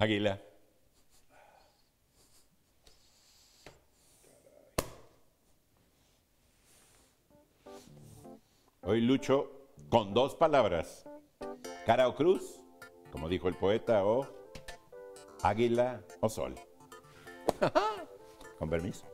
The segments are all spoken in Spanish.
Águila. Hoy lucho con dos palabras. Cara o cruz, como dijo el poeta, o águila o sol. Con permiso.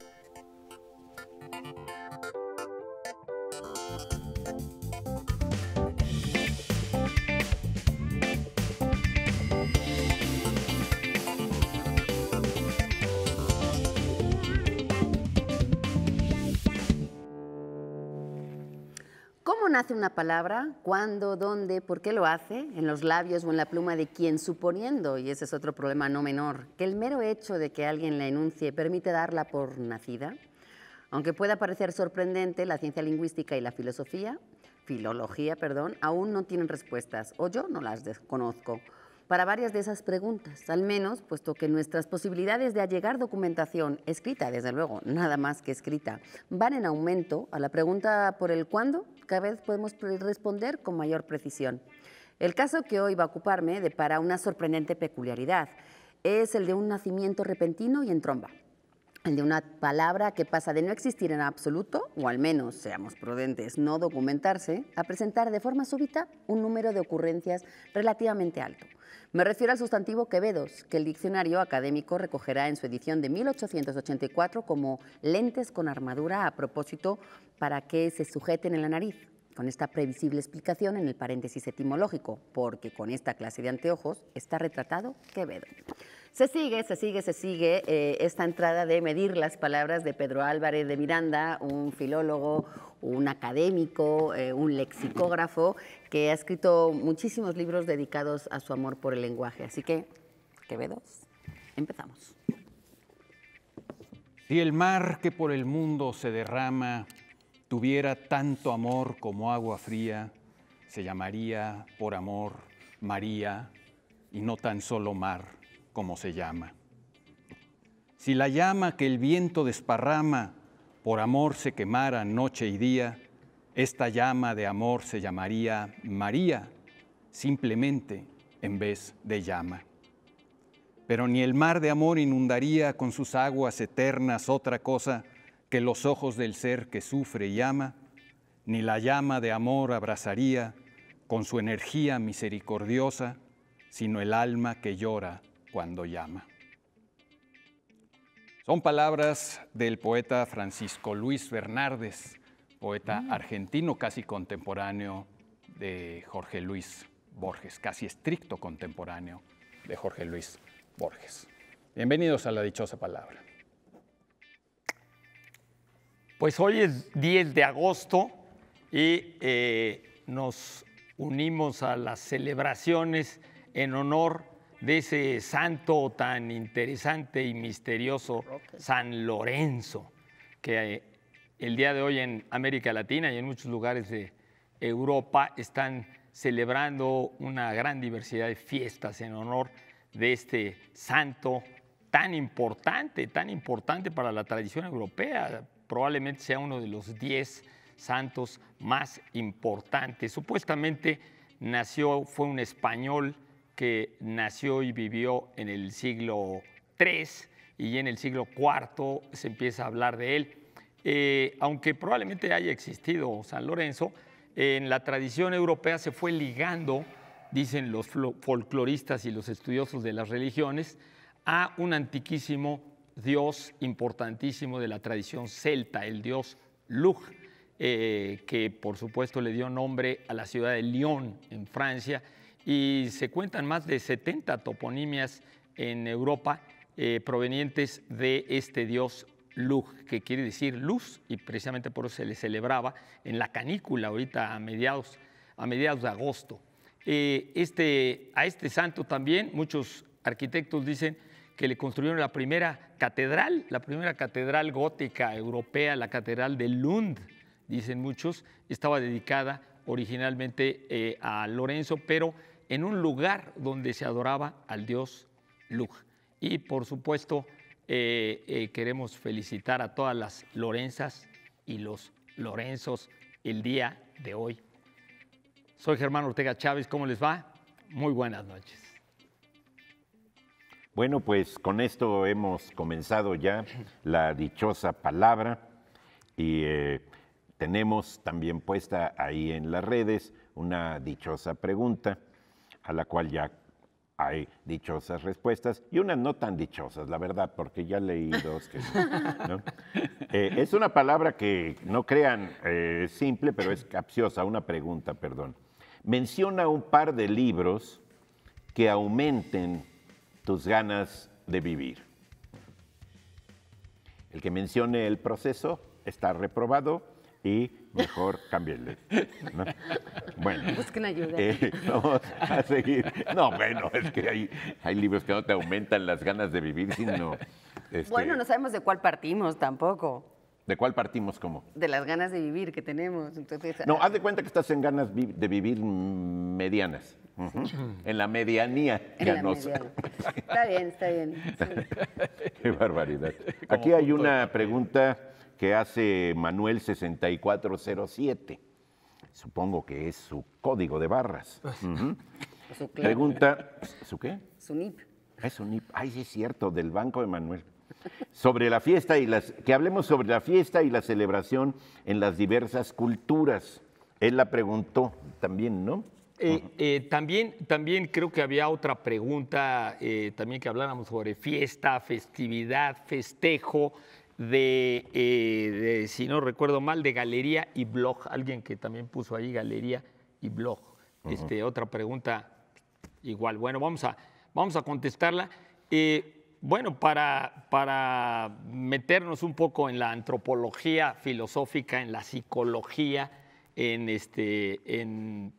nace una palabra? ¿Cuándo? ¿Dónde? ¿Por qué lo hace? ¿En los labios o en la pluma de quién suponiendo? Y ese es otro problema no menor. ¿Que el mero hecho de que alguien la enuncie permite darla por nacida? Aunque pueda parecer sorprendente, la ciencia lingüística y la filosofía, filología, perdón, aún no tienen respuestas, o yo no las conozco para varias de esas preguntas, al menos puesto que nuestras posibilidades de allegar documentación escrita, desde luego, nada más que escrita, van en aumento, a la pregunta por el cuándo cada vez podemos responder con mayor precisión. El caso que hoy va a ocuparme de para una sorprendente peculiaridad. Es el de un nacimiento repentino y en tromba de una palabra que pasa de no existir en absoluto, o al menos, seamos prudentes, no documentarse, a presentar de forma súbita un número de ocurrencias relativamente alto. Me refiero al sustantivo quevedos, que el diccionario académico recogerá en su edición de 1884 como lentes con armadura a propósito para que se sujeten en la nariz, con esta previsible explicación en el paréntesis etimológico, porque con esta clase de anteojos está retratado Quevedo. Se sigue, se sigue, se sigue eh, esta entrada de medir las palabras de Pedro Álvarez de Miranda, un filólogo, un académico, eh, un lexicógrafo, que ha escrito muchísimos libros dedicados a su amor por el lenguaje. Así que, Quevedos, empezamos. Si el mar que por el mundo se derrama tuviera tanto amor como agua fría, se llamaría por amor María y no tan solo mar como se llama. Si la llama que el viento desparrama por amor se quemara noche y día, esta llama de amor se llamaría María, simplemente en vez de llama. Pero ni el mar de amor inundaría con sus aguas eternas otra cosa que los ojos del ser que sufre y ama, ni la llama de amor abrazaría con su energía misericordiosa, sino el alma que llora cuando llama. Son palabras del poeta Francisco Luis Bernardes, poeta mm. argentino casi contemporáneo de Jorge Luis Borges, casi estricto contemporáneo de Jorge Luis Borges. Bienvenidos a la dichosa palabra. Pues hoy es 10 de agosto y eh, nos unimos a las celebraciones en honor de ese santo tan interesante y misterioso San Lorenzo, que eh, el día de hoy en América Latina y en muchos lugares de Europa están celebrando una gran diversidad de fiestas en honor de este santo tan importante, tan importante para la tradición europea, probablemente sea uno de los diez santos más importantes. Supuestamente nació, fue un español que nació y vivió en el siglo III y en el siglo IV se empieza a hablar de él. Eh, aunque probablemente haya existido San Lorenzo, en la tradición europea se fue ligando, dicen los folcloristas y los estudiosos de las religiones, a un antiquísimo dios importantísimo de la tradición celta, el dios Lug, eh, que por supuesto le dio nombre a la ciudad de Lyon, en Francia, y se cuentan más de 70 toponimias en Europa eh, provenientes de este dios Lug, que quiere decir luz, y precisamente por eso se le celebraba en la canícula ahorita a mediados, a mediados de agosto. Eh, este, a este santo también muchos arquitectos dicen que le construyeron la primera catedral, la primera catedral gótica europea, la catedral de Lund, dicen muchos, estaba dedicada originalmente eh, a Lorenzo, pero en un lugar donde se adoraba al dios Lug. Y por supuesto, eh, eh, queremos felicitar a todas las Lorenzas y los Lorenzos el día de hoy. Soy Germán Ortega Chávez, ¿cómo les va? Muy buenas noches. Bueno, pues con esto hemos comenzado ya la dichosa palabra y eh, tenemos también puesta ahí en las redes una dichosa pregunta a la cual ya hay dichosas respuestas y unas no tan dichosas, la verdad, porque ya leí dos que eh, es una palabra que no crean eh, simple, pero es capciosa, una pregunta, perdón. Menciona un par de libros que aumenten tus ganas de vivir. El que mencione el proceso está reprobado y mejor cámbienle. Bueno. Busquen ayuda. Eh, vamos a seguir. No, bueno, es que hay, libros que no te aumentan las ganas de vivir, sino... Este, bueno, no sabemos de cuál partimos tampoco. ¿De cuál partimos cómo? De las ganas de vivir que tenemos. no, ah. haz de cuenta que estás en ganas de vivir medianas. En la medianía ya Está bien, está bien. Qué barbaridad. Aquí hay una pregunta que hace Manuel 6407. Supongo que es su código de barras. pregunta, ¿su qué? Su NIP. Es un NIP. Ay, sí es cierto, del Banco de Manuel. Sobre la fiesta y las que hablemos sobre la fiesta y la celebración en las diversas culturas. Él la preguntó también, ¿no? Eh, eh, también, también creo que había otra pregunta, eh, también que habláramos sobre fiesta, festividad, festejo, de, si no recuerdo mal, de galería y blog. Alguien que también puso ahí galería y blog. este, otra pregunta igual. Bueno, vamos a, vamos a contestarla. bueno, para, para meternos un poco en la antropología filosófica, en la psicología, en, este, en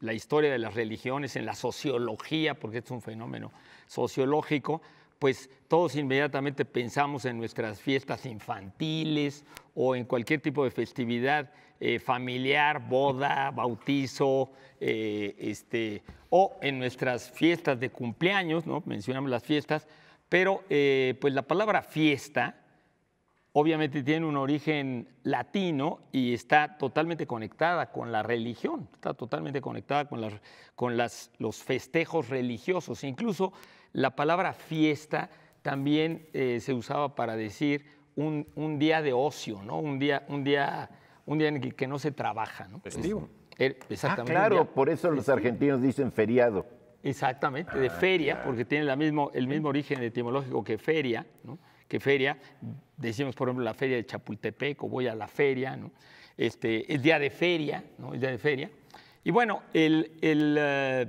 la historia de las religiones, en la sociología, porque es un fenómeno sociológico, pues todos inmediatamente pensamos en nuestras fiestas infantiles o en cualquier tipo de festividad eh, familiar, boda, bautizo, eh, este, o en nuestras fiestas de cumpleaños, ¿no? mencionamos las fiestas, pero eh, pues la palabra fiesta obviamente tiene un origen latino y está totalmente conectada con la religión, está totalmente conectada con, las, con los festejos religiosos. Incluso la palabra fiesta también eh, se usaba para decir un, día de ocio, ¿no? un, día, un, día, un día en el que no se trabaja. ¿no? Er, ah, exactamente. claro, por eso los argentinos dicen feriado. Exactamente, de ah, feria, porque tiene el mismo origen etimológico que feria, ¿no? que feria, decimos por ejemplo la feria de Chapultepec o voy a la feria, este, es día de feria, ¿no? es día de feria. Y bueno, el, eh,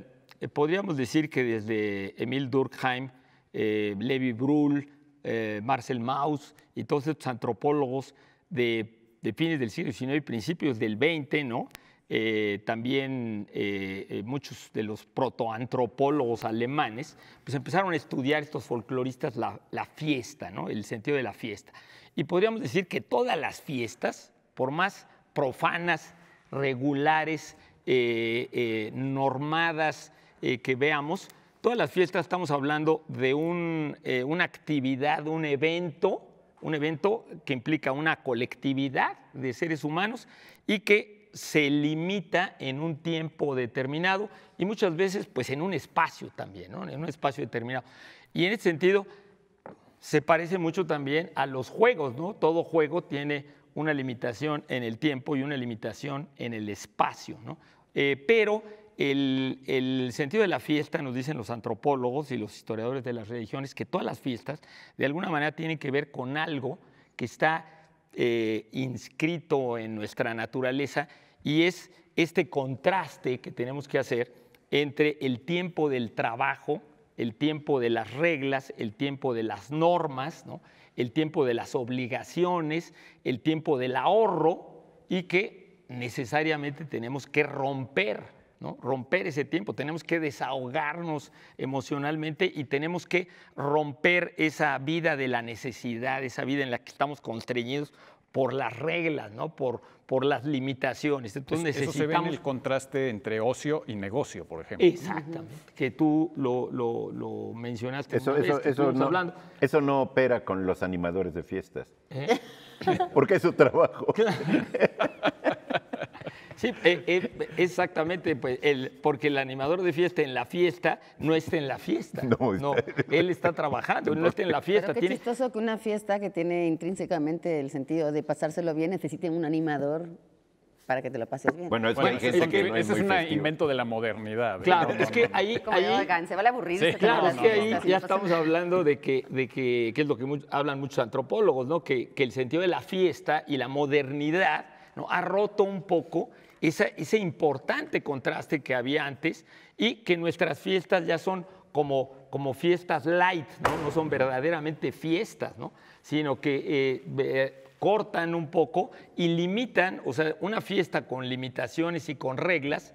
podríamos decir que desde Emil Durkheim, eh, Levi Bruhl, eh, Marcel Mauss y todos estos antropólogos de, de, fines del siglo XIX y principios del XX, ¿no? Eh, también eh, eh, muchos de los protoantropólogos alemanes, pues empezaron a estudiar estos folcloristas la, fiesta, ¿no? el sentido de la fiesta. Y podríamos decir que todas las fiestas, por más profanas, regulares, normadas que veamos, todas las fiestas estamos hablando de un, una actividad, un evento, un evento que implica una colectividad de seres humanos y que se limita en un tiempo determinado y muchas veces pues en un espacio también, ¿no? en un espacio determinado. Y en ese sentido se parece mucho también a los juegos, ¿no? Todo juego tiene una limitación en el tiempo y una limitación en el espacio, ¿no? Eh, pero el, el, sentido de la fiesta, nos dicen los antropólogos y los historiadores de las religiones, que todas las fiestas de alguna manera tienen que ver con algo que está eh, inscrito en nuestra naturaleza y es este contraste que tenemos que hacer entre el tiempo del trabajo, el tiempo de las reglas, el tiempo de las normas, el tiempo de las obligaciones, el tiempo del ahorro y que necesariamente tenemos que romper romper ese tiempo, tenemos que desahogarnos emocionalmente y tenemos que romper esa vida de la necesidad, esa vida en la que estamos constreñidos por las reglas, ¿no? por, por las limitaciones. Entonces necesitamos... Eso se ve en el contraste entre ocio y negocio, por ejemplo. Exactamente, que tú lo, lo, mencionaste. Eso, eso, no, hablando. eso no opera con los animadores de fiestas, ¿Eh? porque es su trabajo. Sí, eh, eh, exactamente, pues, el, porque el animador de fiesta en la fiesta no está en la fiesta. No, él está trabajando, no está en la fiesta. Pero qué chistoso que una fiesta que tiene intrínsecamente el sentido de pasárselo bien necesite un animador para que te lo pases bien. Bueno, eso es, un invento de la modernidad. Claro, es que ahí... Como ahí se aburrir. claro, ya estamos hablando de que, de que, es lo que hablan muchos antropólogos, ¿no? Que, el sentido de la fiesta y la modernidad ¿no? ha roto un poco ese importante contraste que había antes y que nuestras fiestas ya son como, como fiestas light, ¿no? son verdaderamente fiestas, sino que eh, cortan un poco y limitan, o sea, una fiesta con limitaciones y con reglas,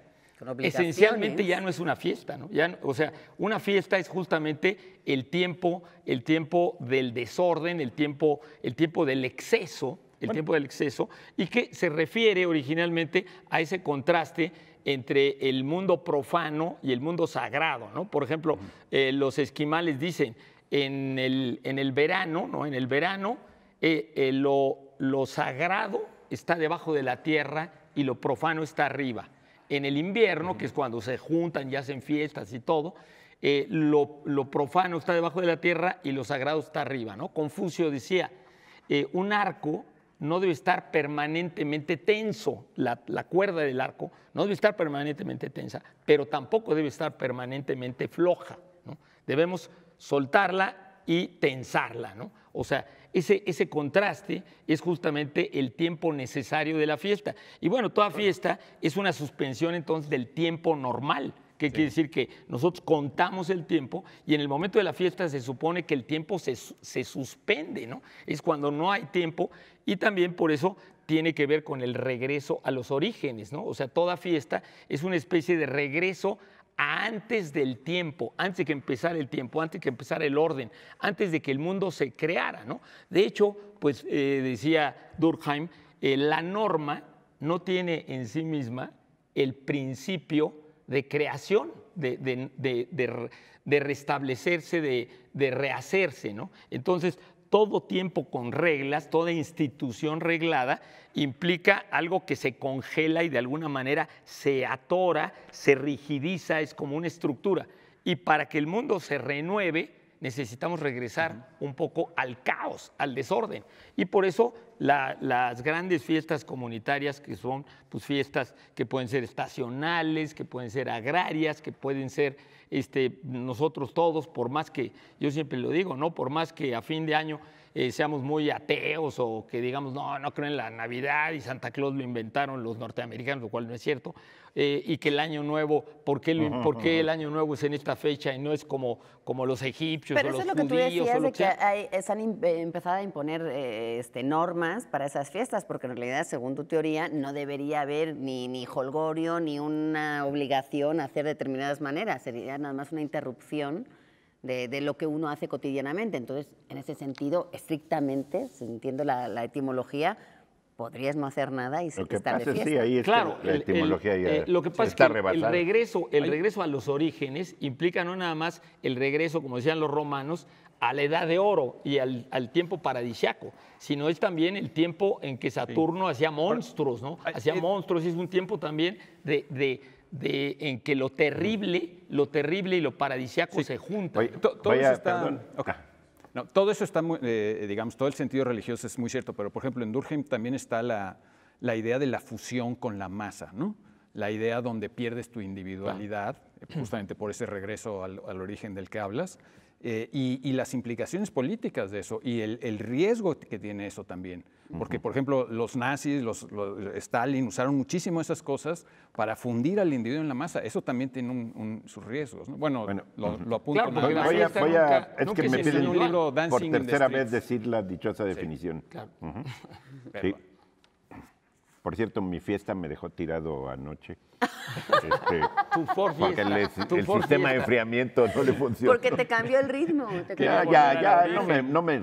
esencialmente ya no es una fiesta, Ya, o sea, una fiesta es justamente el tiempo, el tiempo del desorden, el tiempo, el tiempo del exceso, el tiempo del exceso, y que se refiere originalmente a ese contraste entre el mundo profano y el mundo sagrado. ¿no? Por ejemplo, eh, los esquimales dicen, en el, en el verano, ¿no? en el verano eh, eh, lo, lo sagrado está debajo de la tierra y lo profano está arriba. En el invierno, que es cuando se juntan y hacen fiestas y todo, lo, profano está debajo de la tierra y lo sagrado está arriba. ¿no? Confucio decía, un arco no debe estar permanentemente tenso, la, cuerda del arco no debe estar permanentemente tensa, pero tampoco debe estar permanentemente floja. Debemos soltarla y tensarla. O sea, ese, ese contraste es justamente el tiempo necesario de la fiesta. Y bueno, toda fiesta es una suspensión entonces del tiempo normal. ¿Qué quiere decir? Que nosotros contamos el tiempo y en el momento de la fiesta se supone que el tiempo se, suspende, ¿no? Es cuando no hay tiempo y también por eso tiene que ver con el regreso a los orígenes, ¿no? O sea, toda fiesta es una especie de regreso antes del tiempo, antes de que empezara el tiempo, antes de que empezara el orden, antes de que el mundo se creara, ¿no? De hecho, pues eh, decía Durkheim, eh, la norma no tiene en sí misma el principio de creación, de, de restablecerse, de, rehacerse. ¿no? Entonces, todo tiempo con reglas, toda institución reglada, implica algo que se congela y de alguna manera se atora, se rigidiza, es como una estructura. Y para que el mundo se renueve, necesitamos regresar un poco al caos, al desorden. Y por eso las grandes fiestas comunitarias, que son pues, fiestas que pueden ser estacionales, que pueden ser agrarias, que pueden ser este, nosotros todos, por más que, yo siempre lo digo, ¿no? Por más que a fin de año eh, seamos muy ateos o que digamos, no, no creo en la Navidad y Santa Claus lo inventaron los norteamericanos, lo cual no es cierto, eh, y que el Año Nuevo, ¿por qué, ¿por el Año Nuevo es en esta fecha y no es como, como los egipcios Pero o eso es lo que tú decías, que, están eh, empezado a imponer este, normas para esas fiestas, porque en realidad, según tu teoría, no debería haber ni, ni holgorio, ni una obligación a hacer determinadas maneras, sería nada más una interrupción de, lo que uno hace cotidianamente. Entonces, en ese sentido, estrictamente, sintiendo la, etimología, podrías no hacer nada y se lo que sí, ahí claro, la etimología eh, lo que pasa es que el regreso, el regreso a los orígenes implica no nada más el regreso, como decían los romanos, a la edad de oro y al, tiempo paradisiaco, sino es también el tiempo en que Saturno hacía monstruos, ¿no? Hacía eh, monstruos y es un tiempo también de de, en que lo terrible, lo terrible y lo paradisiaco se juntan. todo, eso está, ah. no, todo eso está, eh, digamos, todo el sentido religioso es muy cierto, pero por ejemplo en Durkheim también está la, la idea de la fusión con la masa, ¿no? La idea donde pierdes tu individualidad, eh, justamente por ese regreso al, al origen del que hablas, eh, y, las implicaciones políticas de eso y el, riesgo que tiene eso también. Porque, por ejemplo, los nazis, los, Stalin usaron muchísimo esas cosas para fundir al individuo en la masa. Eso también tiene sus riesgos. Bueno, lo, apunto. voy, a, es que me piden por tercera vez decir la dichosa definición. sí. Por cierto, mi fiesta me dejó tirado anoche. Este, tu Porque el sistema de enfriamiento no le funcionó. Porque te cambió el ritmo. ya, ya, ya, no me, no me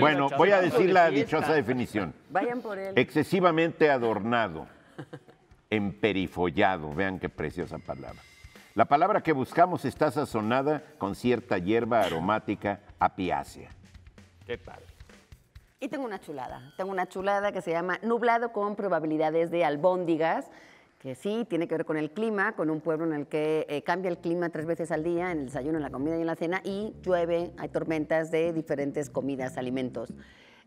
Bueno, voy a decir la dichosa definición. Vayan por él. Excesivamente adornado, emperifollado, vean qué preciosa palabra. La palabra que buscamos está sazonada con cierta hierba aromática apiácea. Qué padre. Y tengo una chulada. Tengo una chulada que se llama Nublado con probabilidades de albóndigas, que sí tiene que ver con el clima, con un pueblo en el que eh, cambia el clima tres veces al día, en el desayuno, en la comida y en la cena, y llueve, hay tormentas de diferentes comidas, alimentos.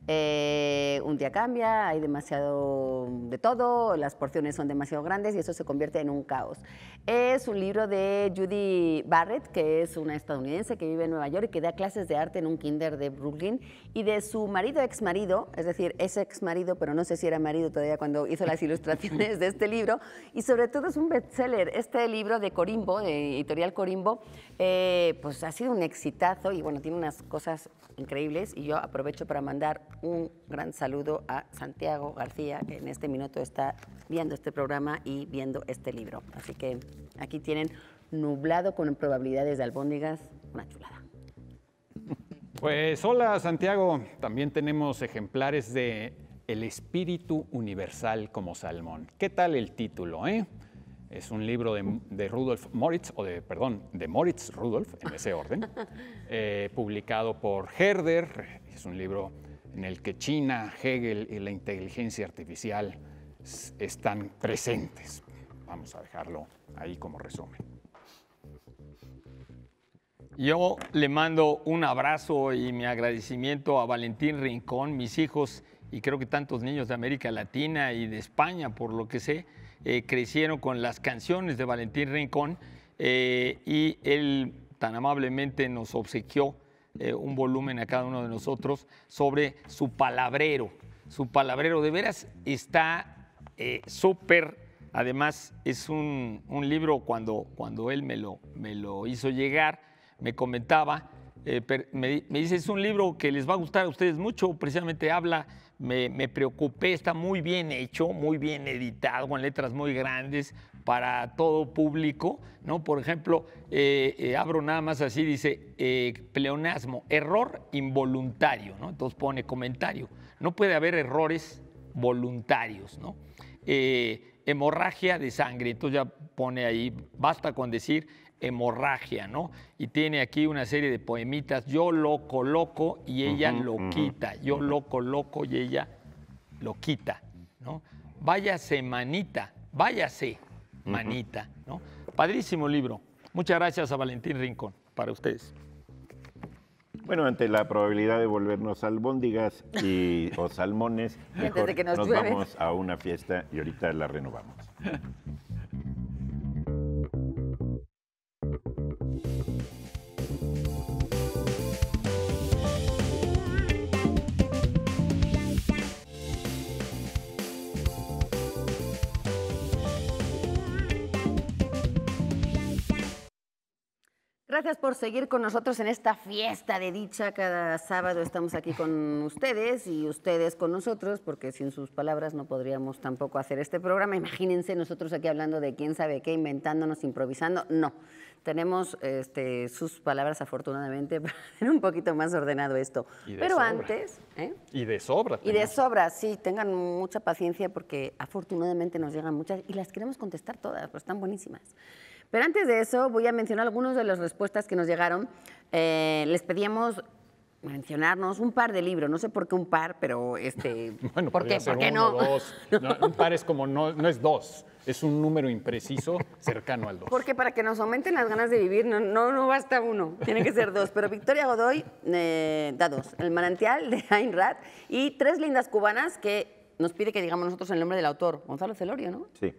Eh, un día cambia, hay demasiado de todo, las porciones son demasiado grandes y eso se convierte en un caos. Es un libro de Judy Barrett, que es una estadounidense que vive en Nueva York y que da clases de arte en un kinder de Brooklyn, y de su marido, ex marido, es decir, es ex marido, pero no sé si era marido todavía cuando hizo las ilustraciones de este libro, y sobre todo es un bestseller. Este libro de Corimbo, de Editorial Corimbo, eh, pues ha sido un exitazo y bueno, tiene unas cosas increíbles y yo aprovecho para mandar un gran saludo a Santiago García, que en este minuto está viendo este programa y viendo este libro. Así que aquí tienen nublado con probabilidades de albóndigas, una chulada. Pues hola Santiago, también tenemos ejemplares de El espíritu universal como salmón. ¿Qué tal el título, eh? Es un libro de, Rudolf Moritz, o de, perdón, de Moritz Rudolf, en ese orden, eh, publicado por Herder. Es un libro en el que China, Hegel y la inteligencia artificial están presentes. Vamos a dejarlo ahí como resumen. Yo le mando un abrazo y mi agradecimiento a Valentín Rincón, mis hijos y creo que tantos niños de América Latina y de España, por lo que sé eh, crecieron con las canciones de Valentín Rincón eh, y él tan amablemente nos obsequió eh, un volumen a cada uno de nosotros sobre su palabrero. Su palabrero de veras está súper, además es un, libro cuando, cuando él me lo, me lo hizo llegar, me comentaba, me, dice, es un libro que les va a gustar a ustedes mucho, precisamente habla me, preocupé, está muy bien hecho, muy bien editado, con letras muy grandes para todo público, ¿no? Por ejemplo, eh, eh, abro nada más así, dice, eh, pleonasmo, error involuntario, Entonces pone comentario, no puede haber errores voluntarios, ¿no? hemorragia de sangre, entonces ya pone ahí, basta con decir hemorragia, ¿no? Y tiene aquí una serie de poemitas, yo lo coloco y ella lo quita, yo lo coloco y ella lo quita, ¿no? Váyase manita, váyase manita, ¿no? Padrísimo libro. Muchas gracias a Valentín Rincón, para ustedes. Bueno, ante la probabilidad de volvernos albóndigas y, o salmones, mejor nos, vamos a una fiesta y ahorita la renovamos. gracias por seguir con nosotros en esta fiesta de dicha. Cada sábado estamos aquí con ustedes y ustedes con nosotros, porque sin sus palabras no podríamos tampoco hacer este programa. Imagínense nosotros aquí hablando de quién sabe qué, inventándonos, improvisando. No, tenemos este, sus palabras afortunadamente para hacer un poquito más ordenado esto. Pero antes... ¿eh? Y de sobra. Y de sobra, sí, tengan mucha paciencia porque afortunadamente nos llegan muchas y las queremos contestar todas, pues están buenísimas. Pero antes de eso, voy a mencionar algunas de las respuestas que nos llegaron. Eh, les pedíamos mencionarnos un par de libros, no sé por qué un par, pero este, bueno, ¿por qué? no? Un par es como no, es dos, es un número impreciso cercano al dos. Porque para que nos aumenten las ganas de vivir no, no, no basta uno, tiene que ser dos. Pero Victoria Godoy eh, da dos, El manantial de Ayn y Tres lindas cubanas que nos pide que digamos nosotros el nombre del autor, Gonzalo Celorio, ¿no? Sí.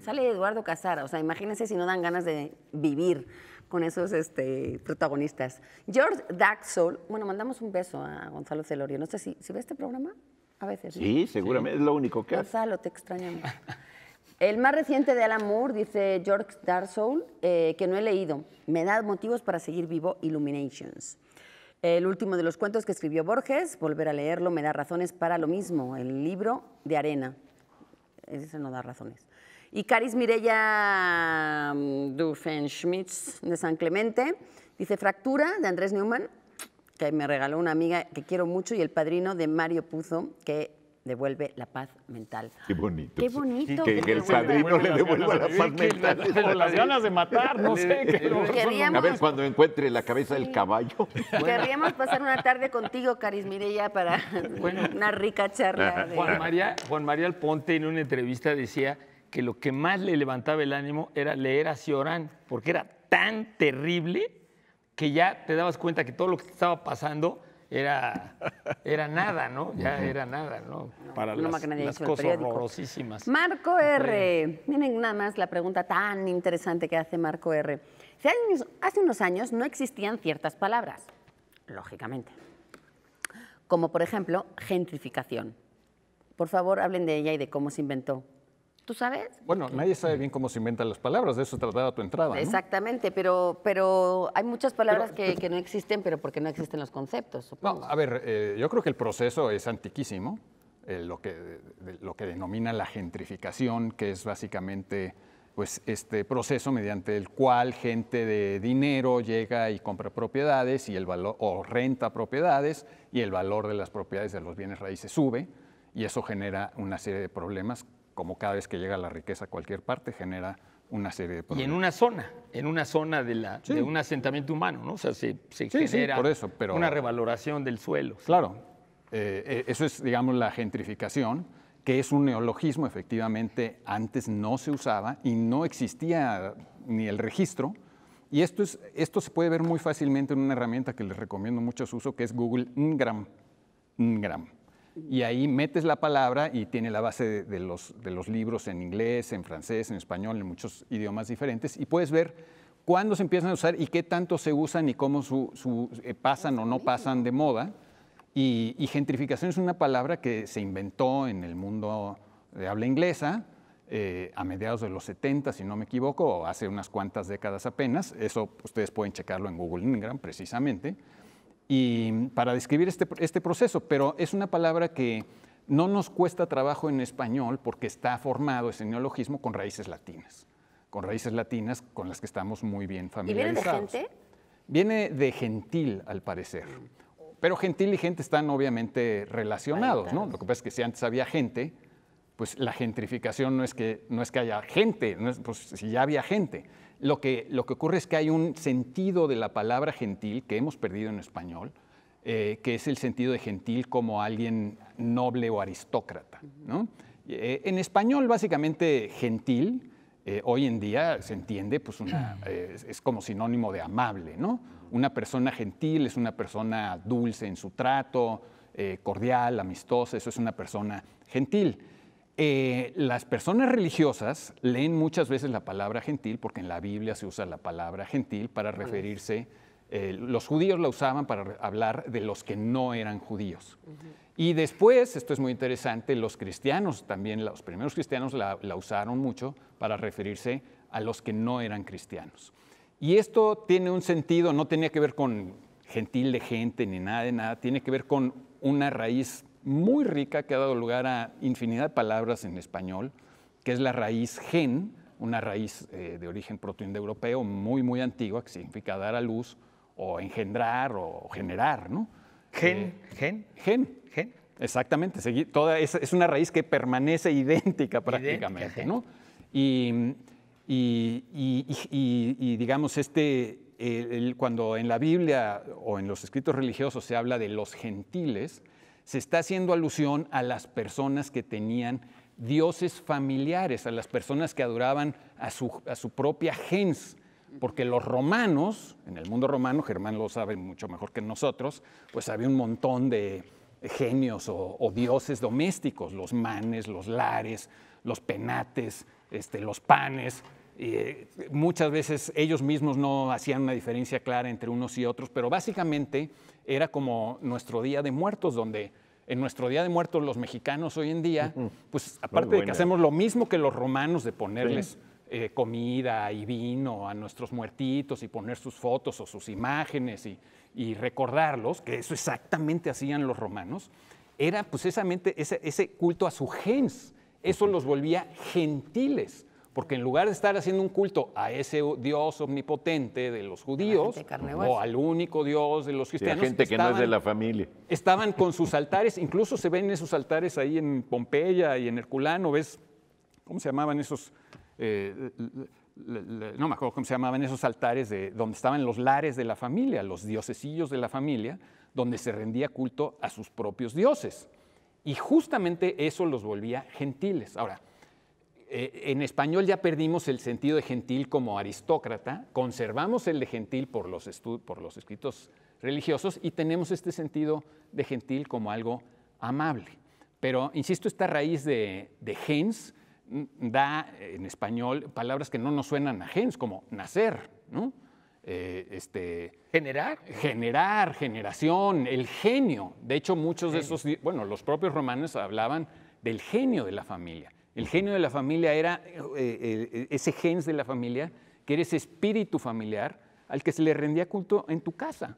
Sale Eduardo Casara, o sea, imagínense si no dan ganas de vivir con esos este, protagonistas. George Daxol, bueno, mandamos un beso a Gonzalo Celorio. No sé si, si ve este programa a veces. Sí, seguramente, es lo único que Gonzalo, te extrañamos. El más reciente de Alan Moore, dice George Darsoul, Soul, eh, que no he leído. Me da motivos para seguir vivo Illuminations. El último de los cuentos que escribió Borges, volver a leerlo, me da razones para lo mismo. El libro de arena. Ese no da razones y Caris Mirella mm, Dufenschmitz de San Clemente. Dice Fractura de Andrés Newman, que me regaló una amiga que quiero mucho y el padrino de Mario Puzo, que devuelve la paz mental. Qué bonito. Qué bonito. Que, el padrino le devuelva la paz mental. las ganas de matar, no sé. A ver, cuando encuentre la cabeza del caballo. Querríamos pasar una tarde contigo, Caris Mirella, para una rica charla. Ah, de... Juan, María, Juan María Alponte en una entrevista decía que lo que más le levantaba el ánimo era leer a Ciorán, porque era tan terrible que ya te dabas cuenta que todo lo que estaba pasando era, era nada, ¿no? Ya era nada, ¿no? Para las, cosas horrorosísimas. Marco R. Miren nada más la pregunta tan interesante que hace Marco R. hace unos años no existían ciertas palabras, lógicamente, como por ejemplo gentrificación. Por favor, hablen de ella y de cómo se inventó ¿Tú sabes? Bueno, nadie sabe bien cómo se inventan las palabras, de eso trataba tu entrada. Exactamente, pero, pero hay muchas palabras que, no existen, pero porque no existen los conceptos, supongo. No, a ver, eh, yo creo que el proceso es antiquísimo, eh, lo, que, lo que denomina la gentrificación, que es básicamente pues, este proceso mediante el cual gente de dinero llega y compra propiedades y el valor, o renta propiedades y el valor de las propiedades de los bienes raíces sube y eso genera una serie de problemas como cada vez que llega la riqueza a cualquier parte, genera una serie de problemas. Y en una zona, en una zona de, la, un asentamiento humano, ¿no? O sea, se, genera una revaloración del suelo. Claro, eh, eh, eso es, digamos, la gentrificación, que es un neologismo, efectivamente, antes no se usaba y no existía ni el registro. Y esto, es, esto se puede ver muy fácilmente en una herramienta que les recomiendo mucho su uso, que es Google Ngram. Ngram y ahí metes la palabra y tiene la base de, los, libros en inglés, en francés, en español, en muchos idiomas diferentes, y puedes ver cuándo se empiezan a usar y qué tanto se usan y cómo eh, pasan o no pasan de moda. Y, gentrificación es una palabra que se inventó en el mundo de habla inglesa eh, a mediados de los 70, si no me equivoco, o hace unas cuantas décadas apenas. Eso ustedes pueden checarlo en Google Ingram, precisamente y para describir este, este, proceso, pero es una palabra que no nos cuesta trabajo en español porque está formado ese neologismo con raíces latinas, con raíces latinas con las que estamos muy bien familiarizados. ¿Y viene de gente? Viene de gentil, al parecer. Pero gentil y gente están obviamente relacionados, ¿no? Lo que pasa es que si antes había gente, pues la gentrificación no es que, no es que haya gente, pues si ya había gente. Lo que, ocurre es que hay un sentido de la palabra gentil que hemos perdido en español, eh, que es el sentido de gentil como alguien noble o aristócrata. Eh, en español, básicamente, gentil eh, hoy en día se entiende, pues es como sinónimo de amable. Una persona gentil es una persona dulce en su trato, cordial, amistosa, eso es una persona gentil. Eh, las personas religiosas leen muchas veces la palabra gentil, porque en la Biblia se usa la palabra gentil para referirse, eh, los judíos la usaban para hablar de los que no eran judíos. Y después, esto es muy interesante, los cristianos también, los primeros cristianos la, usaron mucho para referirse a los que no eran cristianos. Y esto tiene un sentido, no tenía que ver con gentil de gente ni nada de nada, tiene que ver con una raíz muy rica que ha dado lugar a infinidad de palabras en español, que es la raíz gen, una raíz eh, de origen protoindoeuropeo muy, muy antigua, que significa dar a luz o engendrar o generar, ¿no? Gen, eh, gen. Gen. Gen. Exactamente, toda, es, es, una raíz que permanece idéntica prácticamente, ¿no? Y, digamos, este, cuando en la Biblia o en los escritos religiosos se habla de los gentiles, se está haciendo alusión a las personas que tenían dioses familiares, a las personas que adoraban a su, propia gens, porque los romanos, en el mundo romano, Germán lo sabe mucho mejor que nosotros, pues había un montón de genios o, dioses domésticos, los manes, los lares, los penates, este, los panes, eh, muchas veces ellos mismos no hacían una diferencia clara entre unos y otros, pero básicamente era como nuestro Día de Muertos, donde en nuestro Día de Muertos los mexicanos hoy en día, pues aparte de que hacemos lo mismo que los romanos de ponerles eh, comida y vino a nuestros muertitos y poner sus fotos o sus imágenes y, recordarlos, que eso exactamente hacían los romanos, era pues ese, culto a su gens. Eso los volvía gentiles. Porque en lugar de estar haciendo un culto a ese Dios omnipotente de los judíos, o al único Dios de los cristianos. gente que no es de la familia. Estaban con sus altares, incluso se ven esos altares ahí en Pompeya y en Herculano, ¿ves? ¿Cómo se llamaban esos? Eh, no me acuerdo cómo se llamaban esos altares de, donde estaban los lares de la familia, los diosesillos de la familia, donde se rendía culto a sus propios dioses. Y justamente eso los volvía gentiles. Ahora, eh, en español ya perdimos el sentido de gentil como aristócrata, conservamos el de gentil por los, escritos religiosos y tenemos este sentido de gentil como algo amable. Pero, insisto, esta raíz de, gens mm, da en español palabras que no nos suenan a gens, como nacer, eh, este, generar. Generar, generación, el genio. De hecho, muchos de esos, bueno, los propios romanos hablaban del genio de la familia. El genio de la familia era eh, eh, ese gens de la familia, que era ese espíritu familiar al que se le rendía culto en tu casa.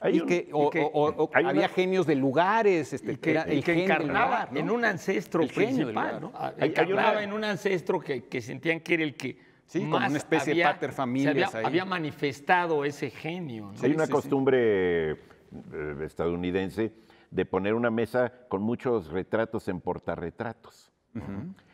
había genios de lugares, este, que, el que encarnaba en un ancestro el principal, en un ancestro que, sentían que era el que más una especie había, de pater familia. había, manifestado ese genio. Hay una costumbre eh, estadounidense de poner una mesa con muchos retratos en portarretratos.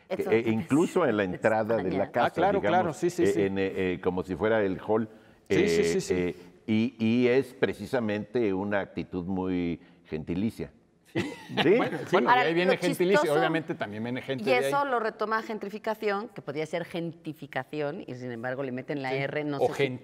E incluso en la entrada de la ah, casa, claro, claro, eh, eh, eh, como si fuera el hall. Y, es precisamente una actitud muy gentilicia. Bueno, ahí viene gentilicia obviamente también viene gente. Y eso lo retoma gentrificación, que podría ser gentificación, y sin embargo le meten la R, no O sé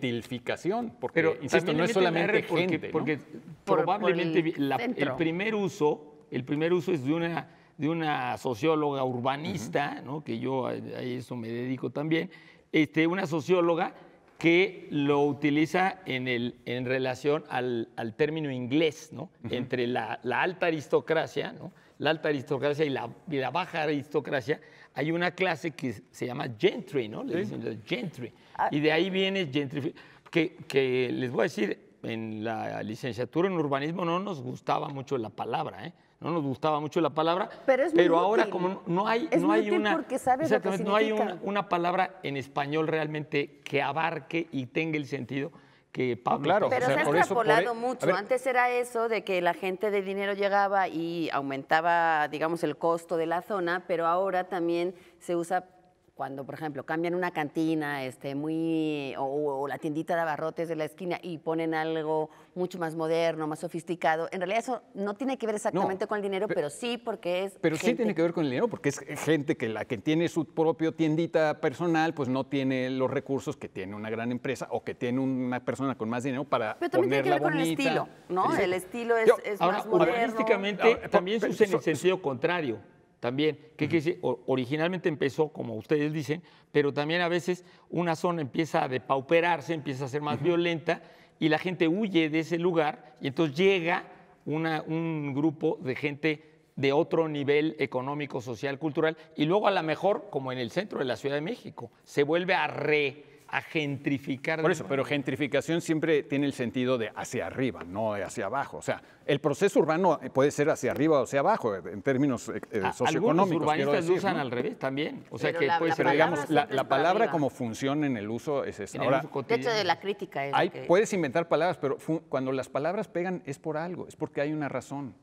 porque, insisto, no es solamente porque, probablemente el primer uso, el primer uso es de una de una socióloga urbanista, ¿no? que yo a, eso me dedico también, este, una socióloga que lo utiliza en, el, en relación al, término inglés, ¿no? entre la, alta aristocracia, ¿no? la alta aristocracia y la, baja aristocracia, hay una clase que se llama gentry, ¿no? Le dicen gentry. Ah. Y de ahí viene gentry, que, que les voy a decir, en la licenciatura en urbanismo no nos gustaba mucho la palabra, ¿eh? no nos gustaba mucho la palabra, pero, ahora como no hay, no hay una, exactamente, no hay una, palabra en español realmente que abarque y tenga el sentido que Pablo. Claro, pero se ha extrapolado e- mucho. Antes era eso de que la gente de dinero llegaba y aumentaba, digamos, el costo de la zona, pero ahora también se usa cuando, por ejemplo, cambian una cantina este, muy, o, la tiendita de abarrotes de la esquina y ponen algo mucho más moderno, más sofisticado, en realidad eso no tiene que ver exactamente con el dinero, pero, sí porque es... Pero sí tiene que ver con el dinero porque es gente que la que tiene su propio tiendita personal, pues no tiene los recursos que tiene una gran empresa o que tiene una persona con más dinero para... Pero también tiene que ver con el estilo, ¿no? El estilo es, más moderno. también sucede en el sentido contrario también. ¿Qué quiere decir? originalmente empezó, como ustedes dicen, pero también a veces una zona empieza a depauperarse, empieza a ser más violenta y la gente huye de ese lugar y entonces llega un grupo de gente de otro nivel económico, social, cultural, y luego a lo mejor, como en el centro de la Ciudad de México, se vuelve a re a gentrificar. Por eso, pero gentrificación siempre tiene el sentido de hacia arriba, no de hacia abajo. O sea, el proceso urbano puede ser hacia arriba o hacia abajo en términos eh, eh, socioeconómicos. Los urbanistas usan al revés también. O sea, que la, puede ser. digamos, la, palabra como función en el uso es esta. Ahora, de de la crítica es. Puedes inventar palabras, pero cuando las palabras pegan es por algo, es porque hay una razón.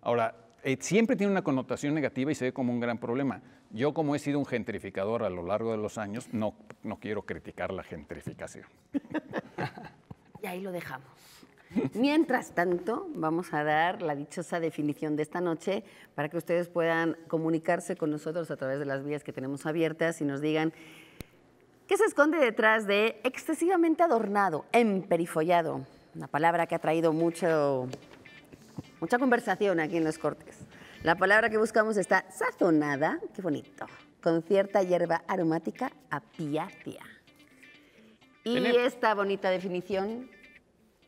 Ahora, eh, siempre tiene una connotación negativa y se ve como un gran problema. Yo como he sido un gentrificador a lo largo de los años, no, no quiero criticar la gentrificación. y ahí lo dejamos. Mientras tanto, vamos a dar la dichosa definición de esta noche para que ustedes puedan comunicarse con nosotros a través de las vías que tenemos abiertas y nos digan qué se esconde detrás de excesivamente adornado, emperifollado, una palabra que ha traído mucho Mucha conversación aquí en los cortes. La palabra que buscamos está sazonada, qué bonito, con cierta hierba aromática apiácea. Y esta bonita definición.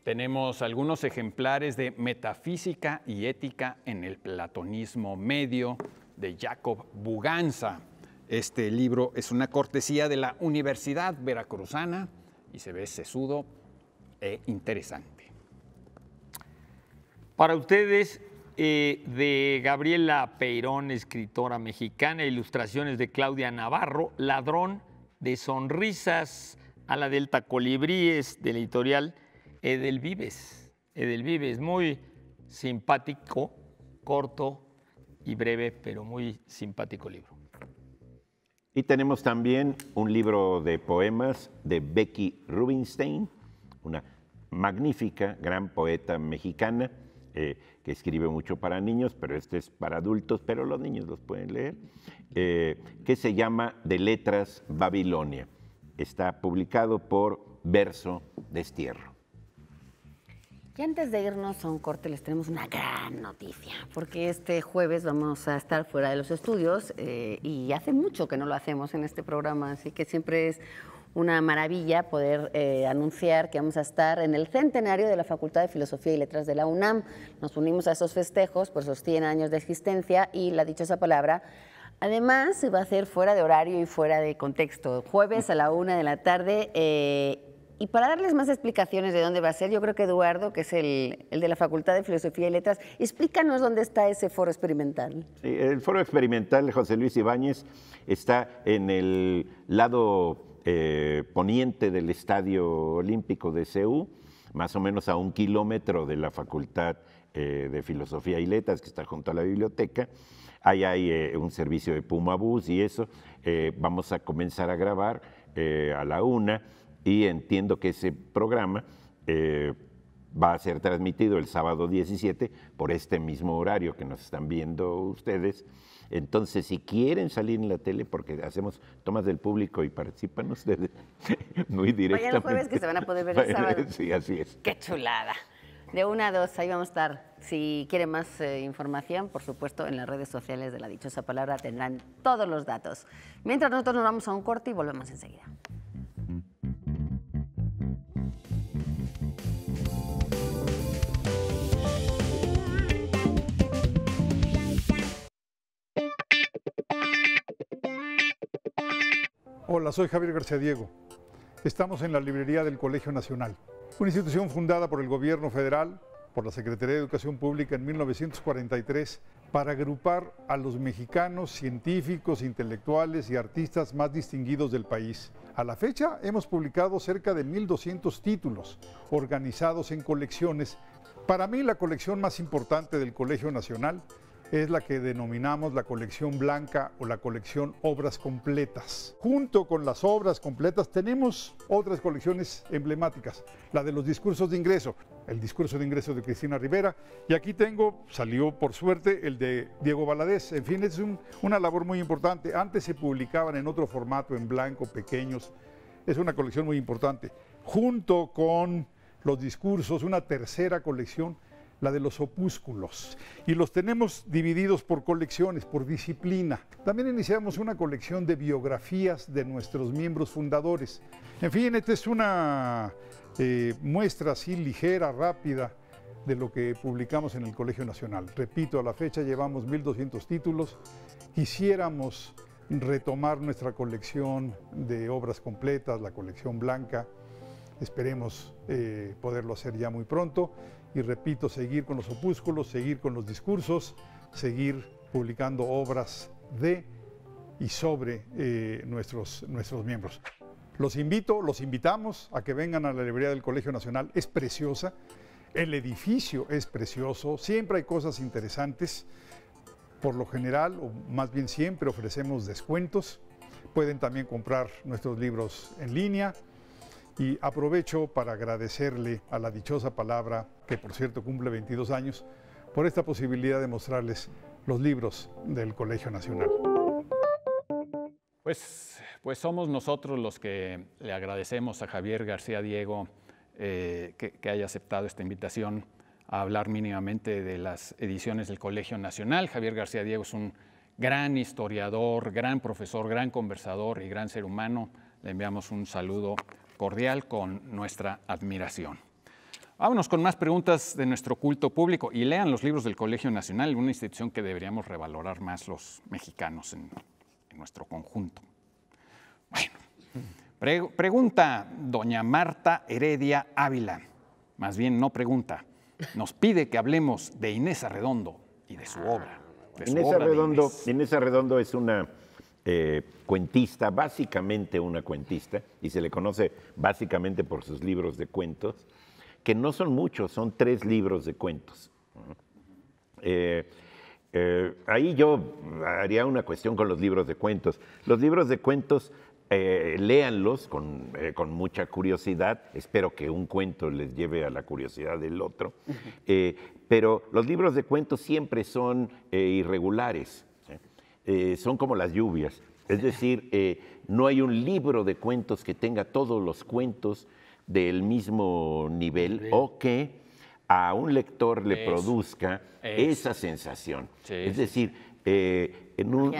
Tenemos algunos ejemplares de Metafísica y Ética en el Platonismo Medio de Jacob Buganza. Este libro es una cortesía de la Universidad Veracruzana y se ve sesudo e interesante. Para ustedes, eh, de Gabriela Peirón, escritora mexicana, ilustraciones de Claudia Navarro, Ladrón de Sonrisas, a la Delta Colibríes, del editorial Edel Vives. Edel Vives, muy simpático, corto y breve, pero muy simpático libro. Y tenemos también un libro de poemas de Becky Rubinstein, una magnífica, gran poeta mexicana eh, que escribe mucho para niños, pero este es para adultos, pero los niños los pueden leer, eh, que se llama De Letras Babilonia. Está publicado por Verso Destierro. Y antes de irnos a un corte les tenemos una gran noticia, porque este jueves vamos a estar fuera de los estudios eh, y hace mucho que no lo hacemos en este programa, así que siempre es una maravilla poder eh, anunciar que vamos a estar en el centenario de la Facultad de Filosofía y Letras de la UNAM. Nos unimos a esos festejos por sus 100 años de existencia y la dichosa palabra Además, se va a hacer fuera de horario y fuera de contexto, jueves a la una de la tarde. Eh, y para darles más explicaciones de dónde va a ser, yo creo que Eduardo, que es el, de la Facultad de Filosofía y Letras, explícanos dónde está ese foro experimental. el foro experimental José Luis Ibáñez está en el lado eh, poniente del Estadio Olímpico de Ceú, más o menos a un kilómetro de la Facultad eh, de Filosofía y Letras, que está junto a la biblioteca. Ahí hay eh, un servicio de Puma Bus y eso. vamos a comenzar a grabar a la una y entiendo que ese programa va a ser transmitido el sábado 17 por este mismo horario que nos están viendo ustedes entonces, si quieren salir en la tele, porque hacemos tomas del público y participan ustedes muy directamente. Vayan el jueves que se van a poder ver el sábado. Sí, así es. ¡Qué chulada! De una a dos, ahí vamos a estar. Si quieren más eh, información, por supuesto, en las redes sociales de la dichosa palabra tendrán todos los datos. Mientras nosotros nos vamos a un corte y volvemos enseguida. Hola, soy Javier García Diego. Estamos en la librería del Colegio Nacional, una institución fundada por el gobierno federal, por la Secretaría de Educación Pública en 1943, para agrupar a los mexicanos, científicos, intelectuales y artistas más distinguidos del país. A la fecha hemos publicado cerca de 1.200 títulos organizados en colecciones. Para mí la colección más importante del Colegio Nacional es la que denominamos la colección blanca o la colección obras completas. Junto con las obras completas tenemos otras colecciones emblemáticas, la de los discursos de ingreso, el discurso de ingreso de Cristina Rivera, y aquí tengo, salió por suerte, el de Diego Valadez. En fin, es una labor muy importante. Antes se publicaban en otro formato, en blanco, pequeños. Es una colección muy importante. Junto con los discursos, una tercera colección la de los opúsculos. Y los tenemos divididos por colecciones, por disciplina. También iniciamos una colección de biografías de nuestros miembros fundadores. En fin, esta es una eh, muestra así ligera, rápida, de lo que publicamos en el Colegio Nacional. Repito, a la fecha llevamos 1.200 títulos. Quisiéramos retomar nuestra colección de obras completas, la colección blanca. Esperemos eh, poderlo hacer ya muy pronto y repito, seguir con los opúsculos, seguir con los discursos, seguir publicando obras de y sobre eh, nuestros, nuestros miembros. Los invito, los invitamos a que vengan a la librería del Colegio Nacional, es preciosa, el edificio es precioso, siempre hay cosas interesantes, por lo general, o más bien siempre ofrecemos descuentos, pueden también comprar nuestros libros en línea, y aprovecho para agradecerle a la dichosa palabra, que por cierto cumple 22 años, por esta posibilidad de mostrarles los libros del Colegio Nacional. Pues, pues somos nosotros los que le agradecemos a Javier García Diego eh, que, que, haya aceptado esta invitación a hablar mínimamente de las ediciones del Colegio Nacional. Javier García Diego es un gran historiador, gran profesor, gran conversador y gran ser humano. Le enviamos un saludo cordial con nuestra admiración. Vámonos con más preguntas de nuestro culto público y lean los libros del Colegio Nacional, una institución que deberíamos revalorar más los mexicanos en, nuestro conjunto. Bueno, pregunta doña Marta Heredia Ávila, más bien no pregunta, nos pide que hablemos de Inés Arredondo y de su ah, obra. Inés, Inés Arredondo es una eh, cuentista, básicamente una cuentista, y se le conoce básicamente por sus libros de cuentos, que no son muchos, son tres libros de cuentos. Eh, eh, ahí yo haría una cuestión con los libros de cuentos. Los libros de cuentos, léanlos con, mucha curiosidad. Espero que un cuento les lleve a la curiosidad del otro. pero los libros de cuentos siempre son irregulares. Eh, son como las lluvias. Es decir, eh, no hay un libro de cuentos que tenga todos los cuentos del mismo nivel o que a un lector le produzca esa sensación. Es decir, eh,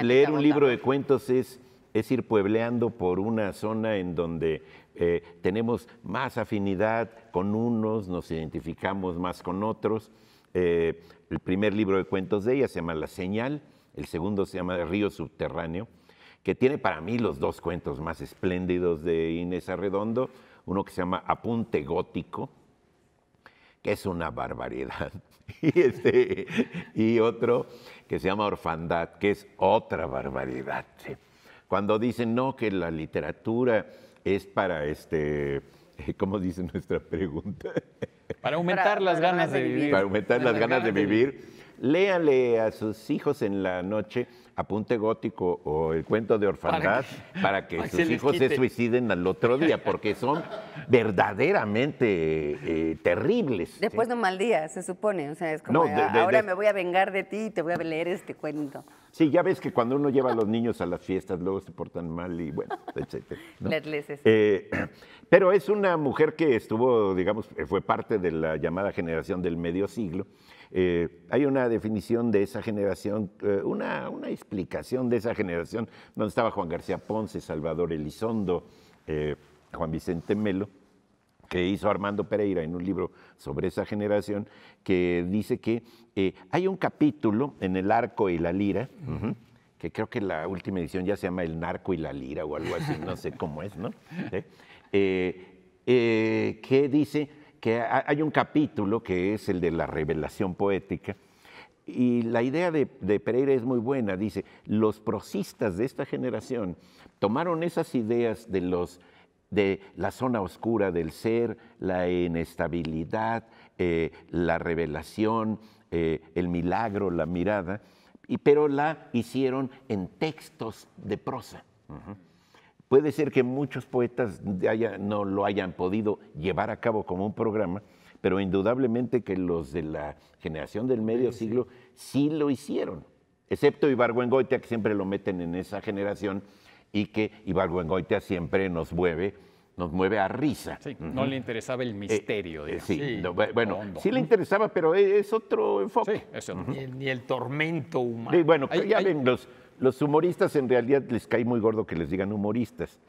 leer un libro de cuentos es, ir puebleando por una zona en donde tenemos más afinidad con unos, nos identificamos más con otros. el primer libro de cuentos de ella se llama La Señal el segundo se llama Río Subterráneo, que tiene para mí los dos cuentos más espléndidos de Inés Arredondo, uno que se llama Apunte Gótico, que es una barbaridad, este, y, otro que se llama Orfandad, que es otra barbaridad. Cuando dicen, no, que la literatura es para, este, ¿cómo dice nuestra pregunta? Para aumentar las ganas de vivir. Para aumentar las, ganas de vivir léale a sus hijos en la noche Apunte Gótico o el cuento de orfandad para que, sus hijos se suiciden al otro día, porque son verdaderamente eh, terribles. Después de un mal día, se supone. O sea, es como, ah, ahora me voy a vengar de ti y te voy a leer este cuento. Sí, ya ves que cuando uno lleva a los niños a las fiestas, luego se portan mal y bueno, etcétera. Eh, pero es una mujer que estuvo, digamos, fue parte de la llamada generación del medio siglo eh, hay una definición de esa generación, eh, una, explicación de esa generación, donde estaba Juan García Ponce, Salvador Elizondo, eh, Juan Vicente Melo, que hizo Armando Pereira en un libro sobre esa generación, que dice que hay un capítulo en el arco y la lira. que creo que la última edición ya se llama El Narco y la Lira o algo así, no sé cómo es, ¿no? que dice que hay un capítulo que es el de la revelación poética, y la idea de, Pereira es muy buena. Dice, los prosistas de esta generación tomaron esas ideas de, los, de la zona oscura del ser, la inestabilidad, eh, la revelación, eh, el milagro, la mirada, y, pero la hicieron en textos de prosa. Puede ser que muchos poetas no lo hayan podido llevar a cabo como un programa, pero indudablemente que los de la generación del medio siglo sí. lo hicieron, excepto Ibargüengoitia, que siempre lo meten en esa generación y que Ibargüengoitia siempre nos mueve nos mueve a risa. no le interesaba el eh, misterio. Eh, sí, bueno, sí le interesaba, pero es, otro enfoque. Sí, eso. ni, el, tormento humano. bueno, ya ven los los humoristas en realidad les cae muy gordo que les digan humoristas.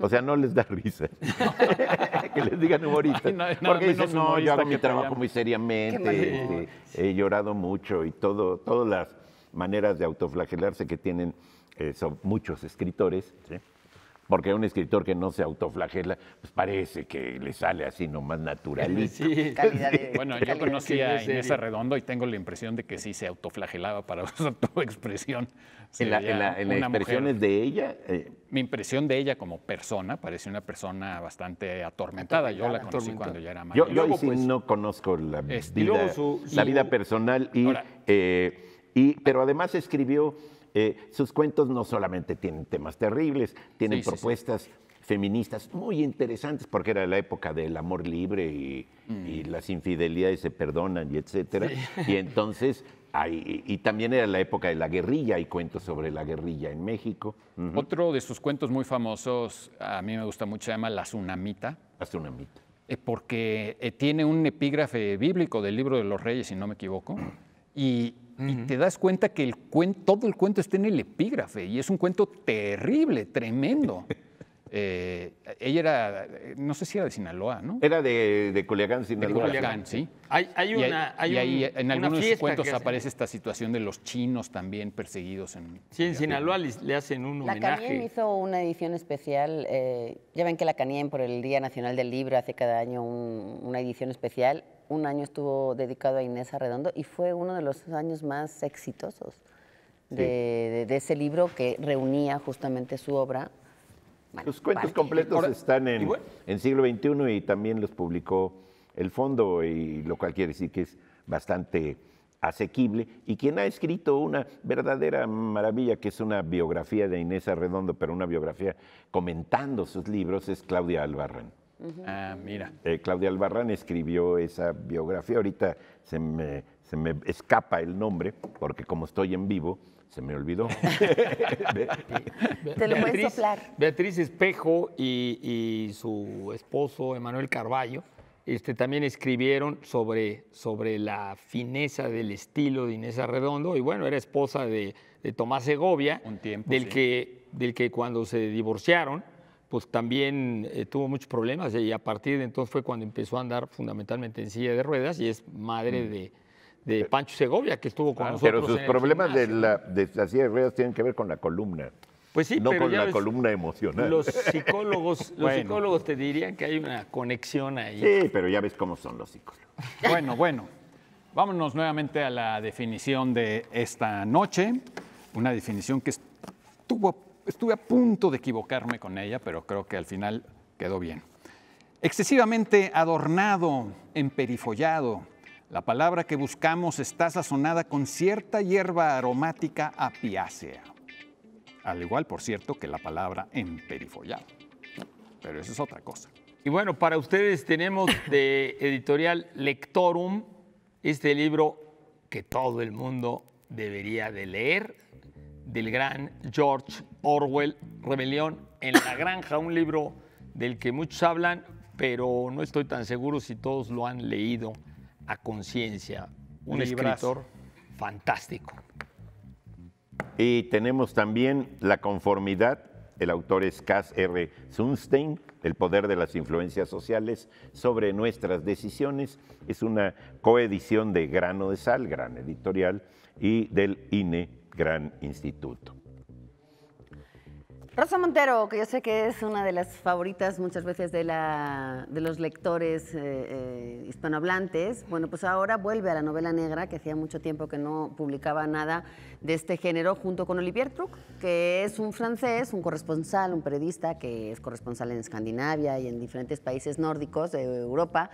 O sea, no les da risa que les digan humoristas. porque dicen, no, yo hago mi trabajo muy seriamente, este, he llorado mucho y todo, todas las maneras de autoflagelarse que tienen eh, muchos escritores. ¿Sí? Porque un escritor que no se autoflagela, pues parece que le sale así nomás naturalista. Sí, Bueno, yo conocí a Inés Redondo y tengo la impresión de que sí se autoflagelaba para usar tu expresión. ¿En las en de ella? Eh. Mi impresión de ella como persona, parece una persona bastante atormentada. Yo la conocí cuando ya era mayor. Yo, pues, no conozco la vida, vida personal eh, y... Pero además escribió eh, sus cuentos no solamente tienen temas terribles, tienen propuestas feministas muy interesantes, porque era la época del amor libre y, mm. las infidelidades se perdonan y etcétera. Y entonces y, también era la época de la guerrilla, hay cuentos sobre la guerrilla en México. Otro de sus cuentos muy famosos, a mí me gusta mucho, se llama La Tsunamita. La Tsunamita. Eh, porque eh, tiene un epígrafe bíblico del libro de los reyes, si no me equivoco, y y te das cuenta que el todo el cuento está en el epígrafe y es un cuento terrible, tremendo. Eh, ella era, no sé si era de Sinaloa, ¿no? Era de, de Sinaloa. De Culiacán, sí. Hay, hay una, hay, ahí, en algunos cuentos aparece esta situación de los chinos también perseguidos en. Sí, en Sinaloa le, hacen un homenaje. La Canien hizo una edición especial. Eh, ya ven que la Canien, por el Día Nacional del Libro, hace cada año una edición especial. Un año estuvo dedicado a Inés Arredondo y fue uno de los años más exitosos de, de ese libro que reunía justamente su obra los cuentos completos están en, siglo XXI y también los publicó el fondo, y lo cual quiere decir que es bastante asequible. Y quien ha escrito una verdadera maravilla, que es una biografía de Inés Arredondo, pero una biografía comentando sus libros, es Claudia Albarrán. Ah, mira. Eh, Claudia Albarrán escribió esa biografía. Ahorita se me escapa el nombre, porque como estoy en vivo, se me olvidó. Te lo puedes soplar. Beatriz Espejo y, su esposo, Emanuel Carballo, este, también escribieron sobre, sobre la fineza del estilo de Inés Arredondo. Y bueno, era esposa de, Tomás Segovia, del, que, del que cuando se divorciaron, pues también eh, tuvo muchos problemas y a partir de entonces fue cuando empezó a andar fundamentalmente en silla de ruedas y es madre mm. de de eh, Pancho Segovia, que estuvo con nosotros. Pero sus problemas de las de silla de ruedas tienen que ver con la columna. Pues sí, no con la columna emocional. Los psicólogos, los psicólogos te dirían que hay una conexión ahí. Sí, pero ya ves cómo son los psicólogos. Bueno, bueno. Vámonos nuevamente a la definición de esta noche. Una definición que estuve a punto de equivocarme con ella, pero creo que al final quedó bien. Excesivamente adornado, emperifollado, la palabra que buscamos está sazonada con cierta hierba aromática apiácea. Al igual, por cierto, que la palabra emperifollado. Pero eso es otra cosa. Y bueno, para ustedes tenemos de editorial Lectorum este libro que todo el mundo debería de leer, del gran George Orwell, Rebelión en la Granja, un libro del que muchos hablan, pero no estoy tan seguro si todos lo han leído a conciencia, un escritor fantástico. Y tenemos también La conformidad, el autor es Cass R. Sunstein, El poder de las influencias sociales sobre nuestras decisiones, es una coedición de Grano de Sal, gran editorial, y del INE, gran instituto. Rosa Montero, que yo sé que es una de las favoritas muchas veces de, los lectores eh, eh, hispanohablantes, bueno, pues ahora vuelve a la novela negra, que hacía mucho tiempo que no publicaba nada de este género, junto con Olivier Truc, que es un francés, un corresponsal, un periodista que es corresponsal en Escandinavia y en diferentes países nórdicos de Europa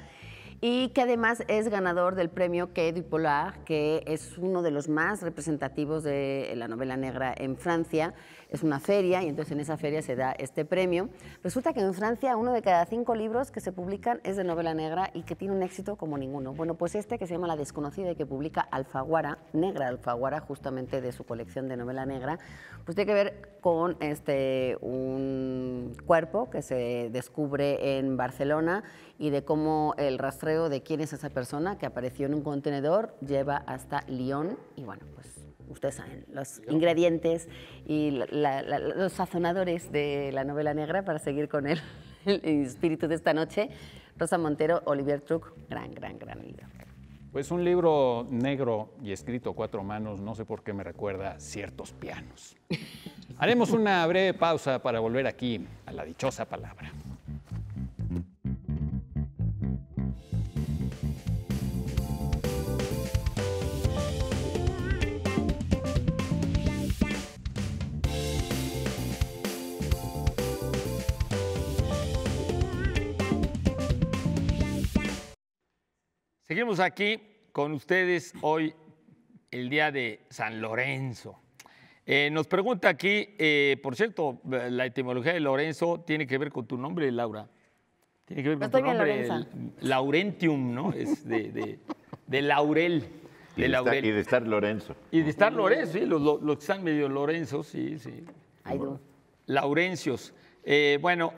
y que además es ganador del premio Quai du Polar, que es uno de los más representativos de la novela negra en Francia es una feria y entonces en esa feria se da este premio. Resulta que en Francia uno de cada cinco libros que se publican es de novela negra y que tiene un éxito como ninguno. Bueno, pues este que se llama La desconocida y que publica Alfaguara, Negra Alfaguara, justamente de su colección de novela negra, pues tiene que ver con este, un cuerpo que se descubre en Barcelona y de cómo el rastreo de quién es esa persona que apareció en un contenedor lleva hasta Lyon y bueno, pues ustedes saben, los ingredientes y los sazonadores de la novela negra para seguir con el, espíritu de esta noche. Rosa Montero, Olivier Truc, gran, gran, gran libro. Pues un libro negro y escrito a cuatro manos, no sé por qué me recuerda ciertos pianos. Haremos una breve pausa para volver aquí a la dichosa palabra. Seguimos aquí con ustedes hoy, el día de San Lorenzo. Eh, nos pregunta aquí, eh, por cierto, la etimología de Lorenzo tiene que ver con tu nombre, Laura. Tiene que ver con tu nombre. Laurentium, ¿no? Es de, Laurel. De y, y, de estar Lorenzo. Y de estar Lorenzo, sí, los, que están medio Lorenzo, sí, sí. Laurencios. Eh, bueno,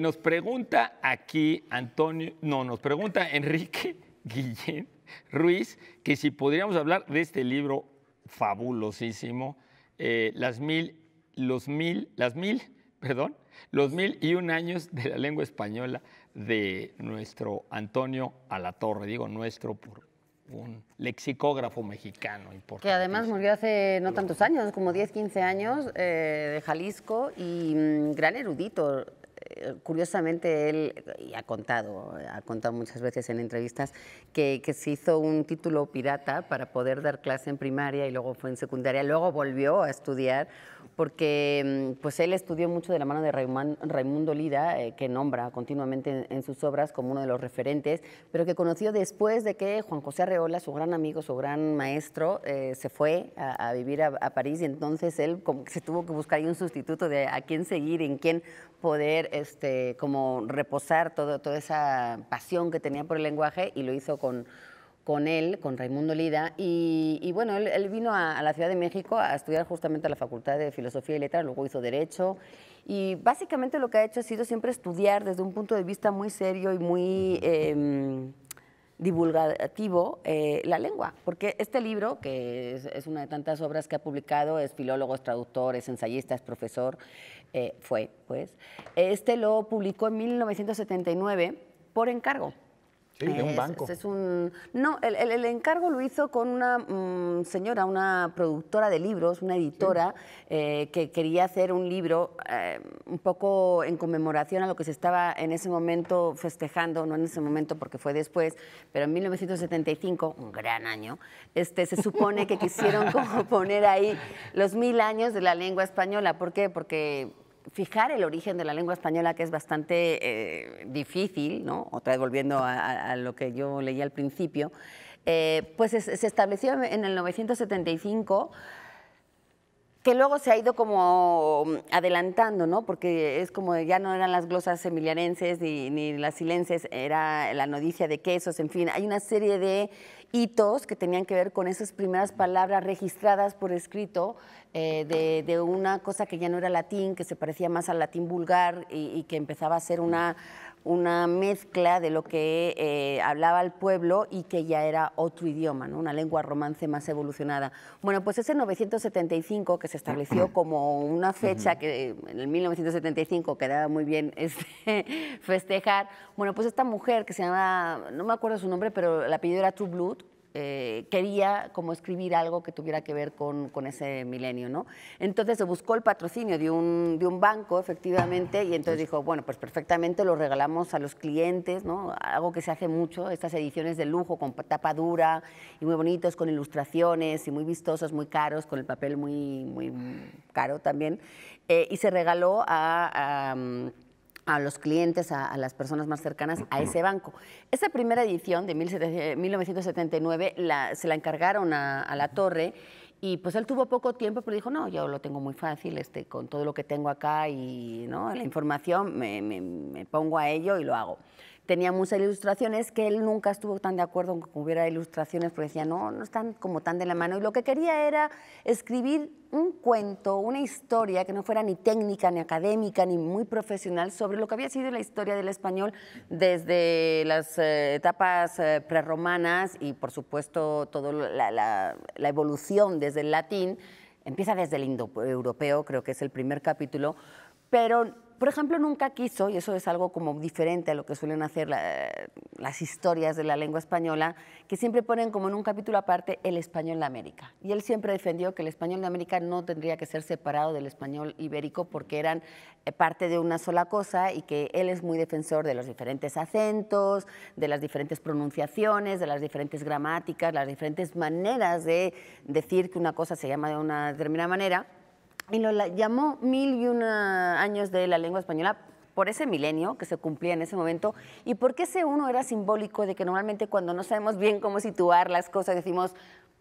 nos pregunta aquí Antonio, no, nos pregunta Enrique Guillén Ruiz, que si podríamos hablar de este libro fabulosísimo, eh, las mil, los mil, las mil, perdón, los mil y un años de la lengua española de nuestro Antonio Alatorre, digo nuestro por un lexicógrafo mexicano importante. Que además murió hace no tantos años, como 10, 15 años, eh, de Jalisco y mm, gran erudito. Eh, curiosamente él ha contado, ha contado muchas veces en entrevistas que, se hizo un título pirata para poder dar clase en primaria y luego fue en secundaria, luego volvió a estudiar porque mm, pues él estudió mucho de la mano de Raimundo Lida, eh, que nombra continuamente en, sus obras como uno de los referentes, pero que conoció después de que Juan José Arreola, su gran amigo, su gran maestro, eh, se fue a, vivir a, París y entonces él se tuvo que buscar ahí un sustituto de a quién seguir, en quién poder este, como reposar todo, toda esa pasión que tenía por el lenguaje y lo hizo con, con él, con Raimundo Lida. Y, bueno, él, vino a, la Ciudad de México a estudiar justamente a la Facultad de Filosofía y Letras, luego hizo Derecho. Y básicamente lo que ha hecho ha sido siempre estudiar desde un punto de vista muy serio y muy... Em, divulgativo eh, la lengua, porque este libro, que es, es, una de tantas obras que ha publicado, es filólogo, es traductor, es ensayista, es profesor, eh, fue, pues, este lo publicó en 1979 por encargo. Sí, de un banco. Es, es un... No, el, encargo lo hizo con una mm, señora, una productora de libros, una editora, eh, que quería hacer un libro eh, un poco en conmemoración a lo que se estaba en ese momento festejando, no en ese momento porque fue después, pero en 1975, un gran año, este, se supone que quisieron como poner ahí los mil años de la lengua española. ¿Por qué? Porque fijar el origen de la lengua española, que es bastante eh, difícil, ¿no? otra vez volviendo a, lo que yo leía al principio, eh, pues se estableció en el 975 que luego se ha ido como mm, adelantando, ¿no? Porque es como ya no eran las glosas emilianenses ni, las silenses, era la noticia de quesos, en fin, hay una serie de hitos que tenían que ver con esas primeras palabras registradas por escrito eh, de, una cosa que ya no era latín, que se parecía más al latín vulgar y que empezaba a ser una una mezcla de lo que eh, hablaba el pueblo y que ya era otro idioma, ¿no? una lengua romance más evolucionada. Bueno, pues ese 975 que se estableció como una fecha que en el 1975 quedaba muy bien este, festejar, bueno, pues esta mujer que se llama, no me acuerdo su nombre, pero el apellido era True Blood, eh, quería como escribir algo que tuviera que ver con, ese milenio, ¿no? Entonces se buscó el patrocinio de un, banco, efectivamente, y entonces dijo, bueno, pues perfectamente lo regalamos a los clientes, ¿no? Algo que se hace mucho, estas ediciones de lujo con tapa dura y muy bonitos, con ilustraciones y muy vistosos, muy caros, con el papel muy, muy caro también. Eh, y se regaló a a los clientes, a, las personas más cercanas a ese banco. Esa primera edición de 1979 se la encargaron a, la torre y pues él tuvo poco tiempo, pero dijo, no, yo lo tengo muy fácil, este, con todo lo que tengo acá y la información me pongo a ello y lo hago tenía muchas ilustraciones que él nunca estuvo tan de acuerdo con que hubiera ilustraciones porque decía, no, no están como tan de la mano. Y lo que quería era escribir un cuento, una historia que no fuera ni técnica, ni académica, ni muy profesional sobre lo que había sido la historia del español desde las eh, etapas preromanas eh, prerromanas y, por supuesto, toda la, la evolución desde el latín. Empieza desde el indoeuropeo, creo que es el primer capítulo, pero por ejemplo, nunca quiso, y eso es algo como diferente a lo que suelen hacer las historias de la lengua española, que siempre ponen como en un capítulo aparte el español de América. Y él siempre defendió que el español de América no tendría que ser separado del español ibérico porque eran eh, parte de una sola cosa y que él es muy defensor de los diferentes acentos, de las diferentes pronunciaciones, de las diferentes gramáticas, las diferentes maneras de decir que una cosa se llama de una determinada manera y lo llamó mil y una años de la lengua española por ese milenio que se cumplía en ese momento y porque ese uno era simbólico de que normalmente cuando no sabemos bien cómo situar las cosas decimos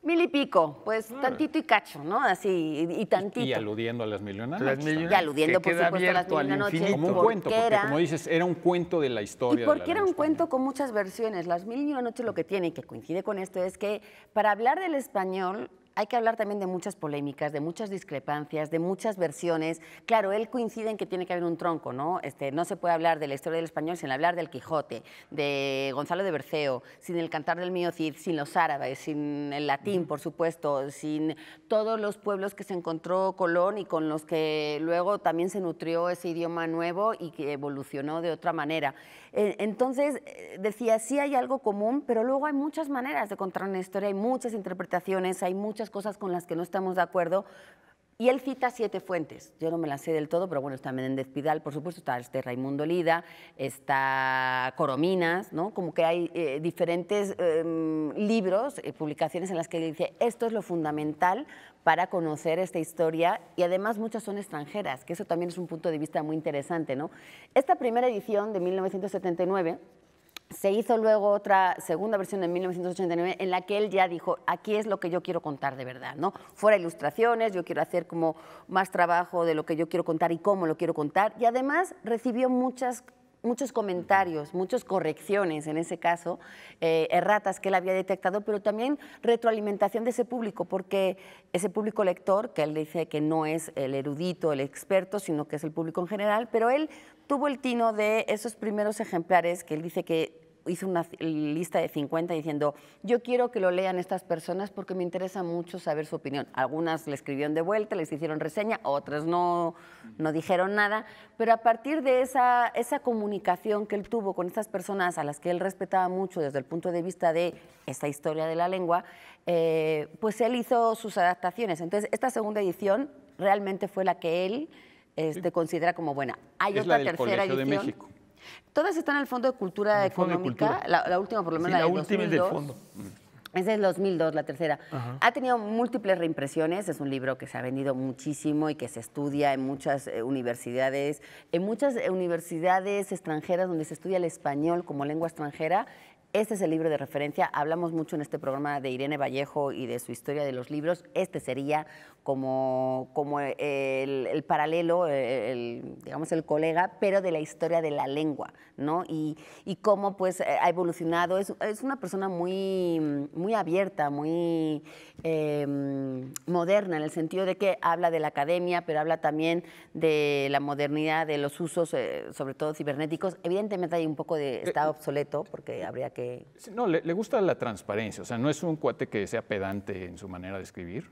mil y pico, pues tantito y cacho, ¿no? Así, y, tantito. Y, aludiendo a las mil Y aludiendo, por supuesto, a las mil Como un cuento, porque era... como dices, era un cuento de la historia. Y porque era un cuento con muchas versiones. Las mil y una noches lo que tiene, que coincide con esto, es que para hablar del español hay que hablar también de muchas polémicas, de muchas discrepancias, de muchas versiones. Claro, él coincide en que tiene que haber un tronco, ¿no? Este, no se puede hablar de la historia del español sin hablar del Quijote, de Gonzalo de Berceo, sin el cantar del mío Cid, sin los árabes, sin el latín, por supuesto, sin todos los pueblos que se encontró Colón y con los que luego también se nutrió ese idioma nuevo y que evolucionó de otra manera entonces, eh, decía, sí hay algo común, pero luego hay muchas maneras de contar una historia, hay muchas interpretaciones, hay muchas cosas con las que no estamos de acuerdo. Y él cita siete fuentes. Yo no me las sé del todo, pero bueno, está Menéndez Pidal, por supuesto, está este Raimundo Lida, está Corominas, ¿no? Como que hay eh, diferentes em, libros, eh, publicaciones en las que dice, esto es lo fundamental para conocer esta historia y además muchas son extranjeras, que eso también es un punto de vista muy interesante. ¿no? Esta primera edición de 1979 se hizo luego otra segunda versión en 1989 en la que él ya dijo, aquí es lo que yo quiero contar de verdad, ¿no? Fuera ilustraciones, yo quiero hacer como más trabajo de lo que yo quiero contar y cómo lo quiero contar. Y además recibió muchas muchos comentarios, muchas correcciones en ese caso, eh, erratas que él había detectado, pero también retroalimentación de ese público, porque ese público lector, que él dice que no es el erudito, el experto, sino que es el público en general, pero él tuvo el tino de esos primeros ejemplares que él dice que hizo una lista de 50 diciendo, yo quiero que lo lean estas personas porque me interesa mucho saber su opinión. Algunas le escribieron de vuelta, les hicieron reseña, otras no, no dijeron nada, pero a partir de esa, esa comunicación que él tuvo con estas personas a las que él respetaba mucho desde el punto de vista de esta historia de la lengua, eh, pues él hizo sus adaptaciones. Entonces, esta segunda edición realmente fue la que él este, considera como buena. Hay es otra la del tercera Colegio edición. De México. Todas están en el Fondo de Cultura Económica, La, última por lo menos la, última es del Es 2002, la tercera. Ha tenido múltiples reimpresiones. Es un libro que se ha vendido muchísimo y que se estudia en muchas eh, universidades. En muchas eh, universidades extranjeras donde se estudia el español como lengua extranjera, este es el libro de referencia. Hablamos mucho en este programa de Irene Vallejo y de su historia de los libros. Este sería como, el, paralelo, e-, el, digamos el colega, pero de la historia de la lengua, ¿no? Y, cómo pues eh, ha evolucionado. Es, una persona muy, muy abierta, muy em, moderna, en el sentido de que habla de la academia, pero habla también de la modernidad, de los usos, eh, sobre todo cibernéticos. Evidentemente hay un poco de... Eh, estado obsoleto porque habría que... No, le gusta la transparencia, o sea, no es un cuate que sea pedante en su manera de escribir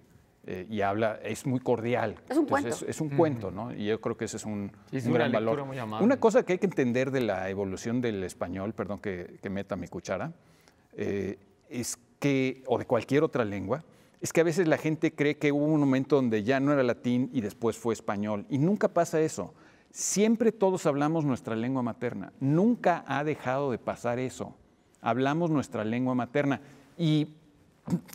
eh, y habla, es muy cordial. Es un cuento. Es, un cuento, ¿no? Y yo creo que ese es un, gran valor. una cosa que hay que entender de la evolución del español, perdón que, meta mi cuchara, eh, es que, o de cualquier otra lengua, es que a veces la gente cree que hubo un momento donde ya no era latín y después fue español. Y nunca pasa eso. Siempre todos hablamos nuestra lengua materna. Nunca ha dejado de pasar eso. Hablamos nuestra lengua materna. Y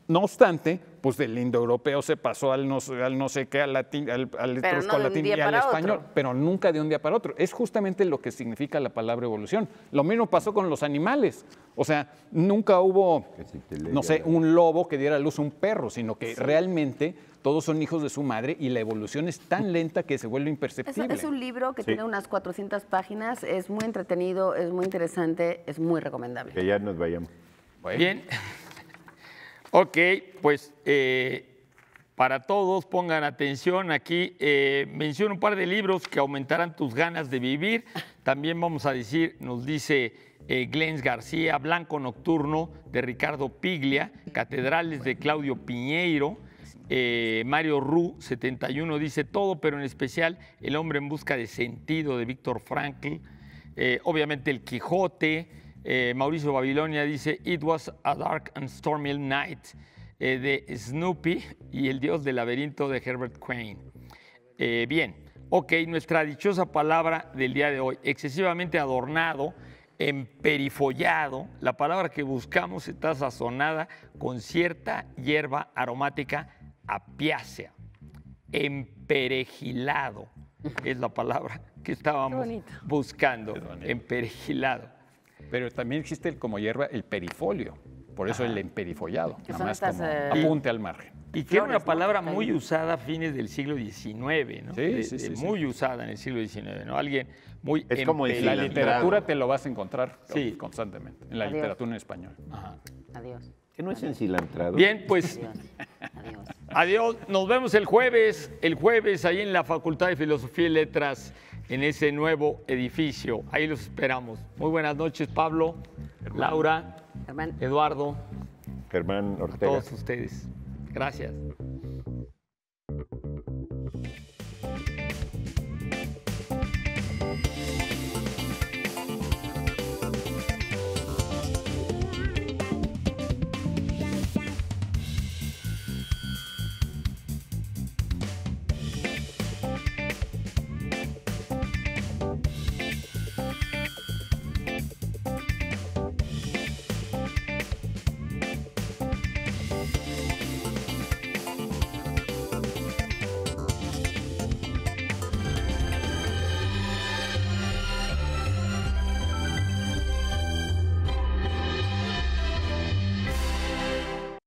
no obstante, pues del europeo se pasó al no, no sé qué, al, latín, al, latín y al español, pero nunca de un día para otro. Es justamente lo que significa la palabra evolución. Lo mismo pasó con los animales. O sea, nunca hubo, no sé, un lobo que diera a luz un perro, sino que realmente todos son hijos de su madre y la evolución es tan lenta que se vuelve imperceptible. Es, un libro que tiene unas 400 páginas, es muy entretenido, es muy interesante, es muy recomendable. Que ya nos vayamos. Bien. Ok, pues eh, para todos pongan atención aquí. Eh, menciono un par de libros que aumentarán tus ganas de vivir. También vamos a decir, nos dice eh, Glens García, Blanco Nocturno de Ricardo Piglia, Catedrales de Claudio Piñeiro. Mario Ru, 71, dice todo, pero en especial El hombre en busca de sentido de Víctor Frankl. obviamente El Quijote, eh, Mauricio Babilonia dice, It was a dark and stormy night, eh, de Snoopy y el dios del laberinto de Herbert Quain. Eh, bien, ok, nuestra dichosa palabra del día de hoy, excesivamente adornado, emperifollado, la palabra que buscamos está sazonada con cierta hierba aromática apiácea, emperejilado, es la palabra que estábamos buscando, emperejilado. Pero también existe como hierba el perifolio, por eso el emperifollado, nada eh, apunte al margen. Y que era una palabra muy usada a fines del siglo XIX, ¿no? Sí, muy usada en el siglo XIX, ¿no? Alguien muy... En em, la literatura te lo vas a encontrar constantemente, en la literatura en español. Adiós. Que no es entrada? Bien, pues. Adiós. Adiós. Nos vemos el jueves, el jueves ahí en la Facultad de Filosofía y Letras en ese nuevo edificio. Ahí los esperamos. Muy buenas noches, Pablo, Laura, Eduardo, Germán Ortega. todos ustedes. Gracias.